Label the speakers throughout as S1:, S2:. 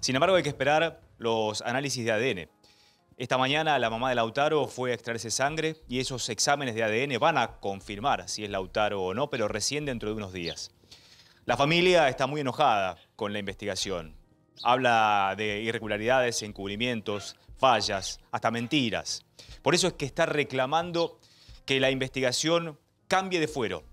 S1: Sin embargo, hay que esperar los análisis de ADN. Esta mañana la mamá de Lautaro fue a extraerse sangre y esos exámenes de ADN van a confirmar si es Lautaro o no, pero recién dentro de unos días. La familia está muy enojada con la investigación. Habla de irregularidades, encubrimientos, fallas, hasta mentiras. Por eso es que está reclamando que la investigación cambie de fuero,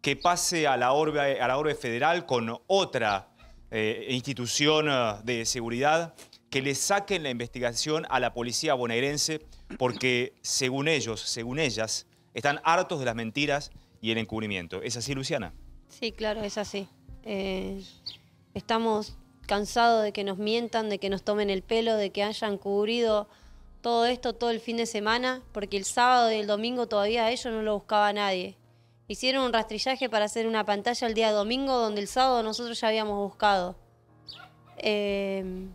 S1: que pase a la orbe, a la orbe federal con otra eh, institución eh, de seguridad que le saquen la investigación a la policía bonaerense porque según ellos, según ellas, están hartos de las mentiras y el encubrimiento. ¿Es así, Luciana?
S2: Sí, claro, es así. Eh, estamos cansados de que nos mientan, de que nos tomen el pelo, de que hayan cubrido todo esto todo el fin de semana, porque el sábado y el domingo todavía a ellos no lo buscaba nadie. Hicieron un rastrillaje para hacer una pantalla el día domingo, donde el sábado nosotros ya habíamos buscado. Em,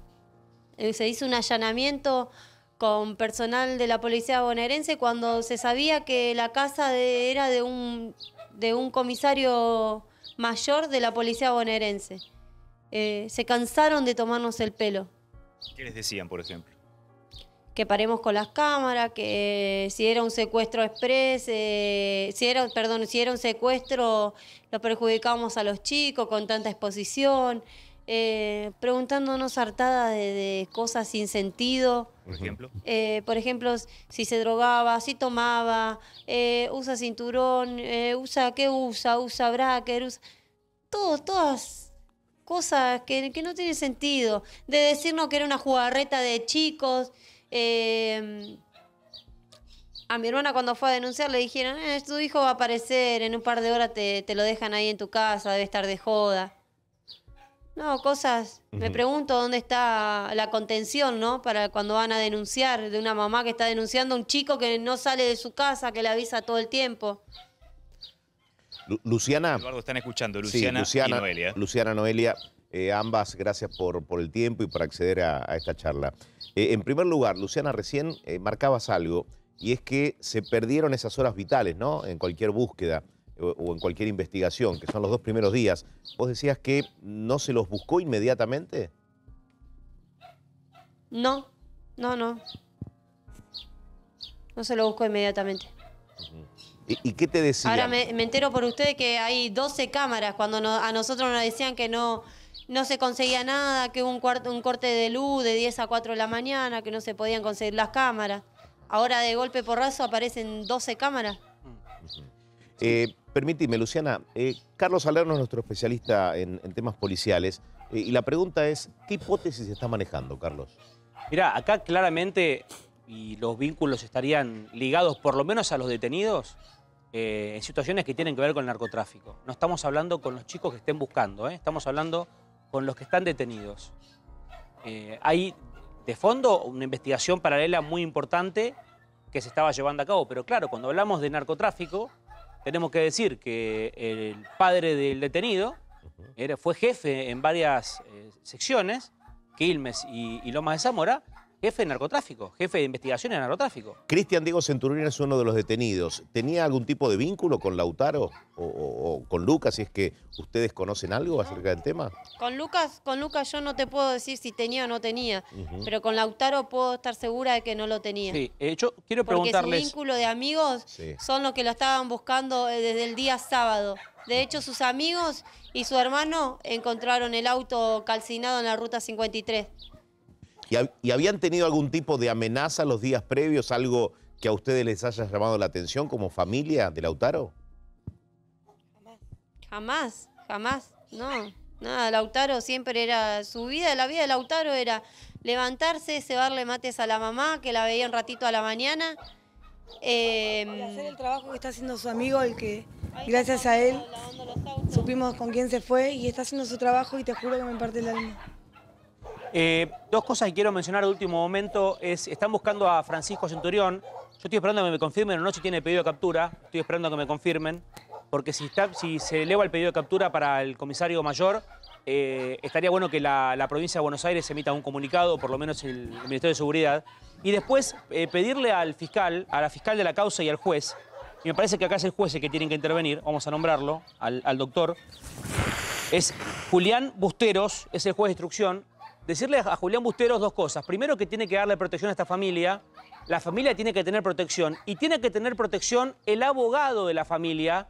S2: eh, se hizo un allanamiento con personal de la policía bonaerense cuando se sabía que la casa era de un, comisario mayor de la policía bonaerense. Eh, se cansaron de tomarnos el pelo.
S1: ¿Qué les decían, por ejemplo?
S2: que paremos con las cámaras, que si era un secuestro express, eh, si era, perdón, si era un secuestro, lo perjudicábamos a los chicos con tanta exposición, eh, preguntándonos hartadas de, cosas sin sentido. Por ejemplo. Eh, por ejemplo, si se drogaba, si tomaba, usa cinturón, usa, ¿qué usa? Usa bracker, usa... Todo, todas cosas que, que no tienen sentido. De decirnos que era una jugarreta de chicos, Em, a mi hermana cuando fue a denunciar le dijeron, eh, tu hijo va a aparecer, en un par de horas te, lo dejan ahí en tu casa, debe estar de joda. No, cosas. Me pregunto dónde está la contención, ¿no? Para cuando van a denunciar de una mamá que está denunciando a un chico que no sale de su casa, que le avisa todo el tiempo.
S3: Luciana. Eduardo,
S1: están escuchando. Luciana, Luciana y Noelia.
S3: Luciana Noelia eh, ambas, gracias por, por, el tiempo y por acceder a, esta charla. Eh, en primer lugar, Luciana, recién eh, marcabas algo, y es que se perdieron esas horas vitales, ¿no? En cualquier búsqueda o, en cualquier investigación, que son los dos primeros días. Vos decías que no se los buscó inmediatamente.
S2: No, no, no. No se los buscó inmediatamente.
S3: ¿Y, qué te decía? Ahora me, entero
S2: por ustedes que hay 12 cámaras cuando a nosotros nos decían que no no se conseguía nada, que un, corte de luz de 10 a 4 de la mañana, que no se podían conseguir las cámaras. Ahora de golpe porrazo aparecen 12 cámaras.
S3: Eh, permíteme, Luciana, eh, Carlos Salerno es nuestro especialista en, temas policiales eh, y la pregunta es, ¿qué hipótesis se está manejando, Carlos?
S1: Mira, acá claramente, y los vínculos estarían ligados por lo menos a los detenidos, en situaciones que tienen que ver con el narcotráfico. No estamos hablando con los chicos que estén buscando, estamos hablando con los que están detenidos. Eh, hay de fondo una investigación paralela muy importante que se estaba llevando a cabo, pero claro, cuando hablamos de narcotráfico, tenemos que decir que el padre del detenido era, fue jefe en varias eh, secciones, Quilmes y Lomas de Zamora, jefe de narcotráfico, jefe de investigación en narcotráfico.
S3: Cristian Diego Centurión es uno de los detenidos. ¿Tenía algún tipo de vínculo con Lautaro o, con Lucas? Si es que ustedes conocen algo acerca del tema.
S2: Con Lucas, con Lucas yo no te puedo decir si tenía o no tenía, pero con Lautaro puedo estar segura de que no lo tenía.
S3: Sí, de eh, yo quiero preguntarles...
S2: Porque su vínculo de amigos son los que lo estaban buscando eh, desde el día sábado. De hecho, sus amigos y su hermano encontraron el auto calcinado en la ruta 53.
S3: ¿Y, habían tenido algún tipo de amenaza los días previos, algo que a ustedes les haya llamado la atención como familia de Lautaro?
S2: Jamás, jamás, no. Nada, Lautaro siempre era, su vida, la vida de Lautaro era levantarse, cebarle mates a la mamá, que la veía un ratito a la mañana.
S4: Eh, hacer el trabajo que está haciendo su amigo, el que gracias a él supimos con quién se fue y está haciendo su trabajo y te juro que me parte el alma.
S1: Eh, dos cosas que quiero mencionar de último momento es, están buscando a Francisco Centurión. Yo estoy esperando que me confirmen o no si tiene pedido de captura. Estoy esperando que me confirmen. Porque si, se eleva el pedido de captura para el comisario mayor, eh, estaría bueno que la, provincia de Buenos Aires emita un comunicado, por lo menos el, Ministerio de Seguridad, y después eh, pedirle al fiscal, a la fiscal de la causa y al juez, y me parece que acá es el juez el que tiene que intervenir, vamos a nombrarlo, al doctor, es Julián Busteros, es el juez de instrucción, decirle a Julián Busteros dos cosas. Primero que tiene que darle protección a esta familia, la familia tiene que tener protección y tiene que tener protección el abogado de la familia,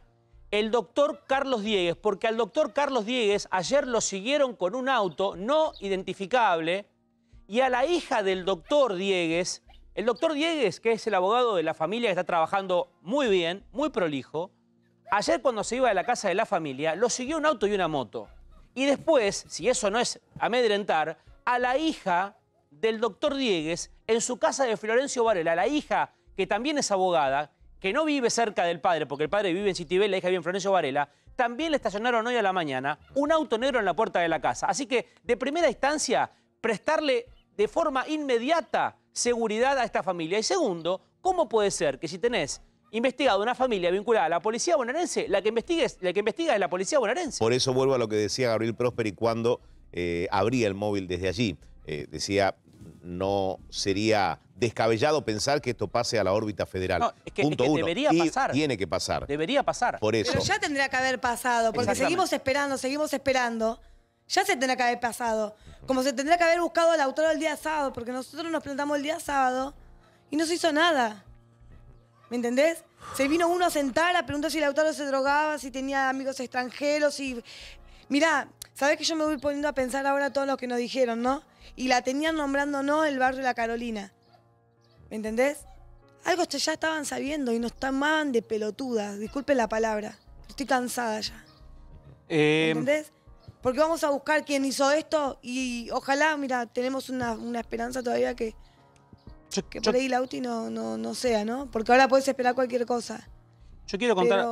S1: el doctor Carlos Diegues, porque al doctor Carlos Diegues ayer lo siguieron con un auto no identificable y a la hija del doctor Diegues, el doctor Diegues, que es el abogado de la familia que está trabajando muy bien, muy prolijo, ayer cuando se iba de la casa de la familia, lo siguió un auto y una moto. Y después, si eso no es amedrentar, a la hija del doctor Diegues en su casa de Florencio Varela, la hija que también es abogada, que no vive cerca del padre, porque el padre vive en y la hija vive en Florencio Varela, también le estacionaron hoy a la mañana un auto negro en la puerta de la casa. Así que, de primera instancia, prestarle de forma inmediata seguridad a esta familia. Y segundo, ¿cómo puede ser que si tenés investigado una familia vinculada a la policía bonaerense, la que, investiga es, la que investiga la policía bonaerense.
S3: Por eso vuelvo a lo que decía Gabriel y cuando eh, abría el móvil desde allí. Eh, decía, no sería descabellado pensar que esto pase a la órbita federal. No, es que, Punto pasar. tiene que pasar.
S4: Debería pasar. Por eso. Pero ya tendría que haber pasado, porque seguimos esperando, seguimos esperando. Ya se tendrá que haber pasado. Como se tendrá que haber buscado al autor el día sábado, porque nosotros nos plantamos el día sábado y no se hizo nada. ¿Me entendés? Se vino uno a sentar a preguntar si Lautaro se drogaba, si tenía amigos extranjeros, y... Mirá, sabés que yo me voy poniendo a pensar ahora todo lo que nos dijeron, ¿no? Y la tenían nombrando, ¿no? El barrio La Carolina. ¿Me entendés? Algo ya estaban sabiendo y nos tomaban de pelotuda, disculpe la palabra. Estoy cansada ya.
S1: ¿Me eh, entendés?
S4: Porque vamos a buscar quién hizo esto y ojalá, mira, tenemos una esperanza todavía que que por ahí la no, sea, ¿no? Porque ahora puedes esperar cualquier cosa.
S3: Yo quiero contar.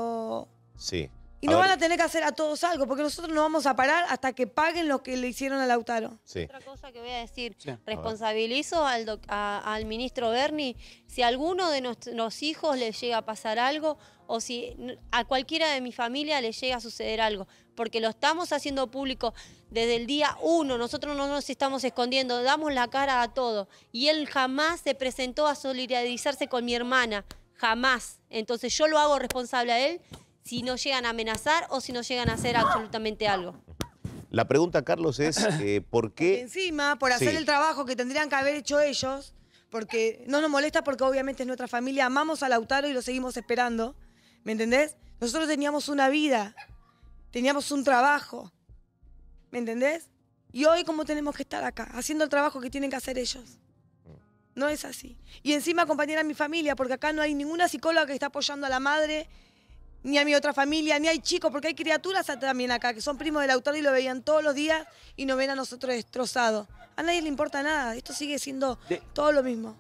S3: Sí. Y no van a
S4: tener que hacer a todos algo, porque nosotros no vamos a parar hasta que paguen lo que le hicieron a Lautaro.
S3: Otra cosa
S2: que voy a decir, responsabilizo al, al, ministro Berni, si a alguno de nuestros hijos le llega a pasar algo o si a cualquiera de mi familia le llega a suceder algo, porque lo estamos haciendo público desde el día uno, nosotros no nos estamos escondiendo, damos la cara a todo. Y él jamás se presentó a solidarizarse con mi hermana, jamás. Entonces yo lo hago responsable a él si no llegan a amenazar o si no llegan a
S4: hacer absolutamente algo.
S3: La pregunta, Carlos, es eh, ¿por qué?
S4: Encima, por hacer el trabajo que tendrían que haber hecho ellos, porque no nos molesta porque obviamente es nuestra familia, amamos a Lautaro y lo seguimos esperando, ¿me entendés? Nosotros teníamos una vida, teníamos un trabajo, ¿me entendés? Y hoy cómo tenemos que estar acá, haciendo el trabajo que tienen que hacer ellos. No es así. Y encima acompañar a mi familia, porque acá no hay ninguna psicóloga que está apoyando a la madre ni a mi otra familia, ni hay chicos, porque hay criaturas también acá que son primos del autor y lo veían todos los días y no ven a nosotros destrozados. A nadie le importa nada, esto sigue siendo todo lo mismo.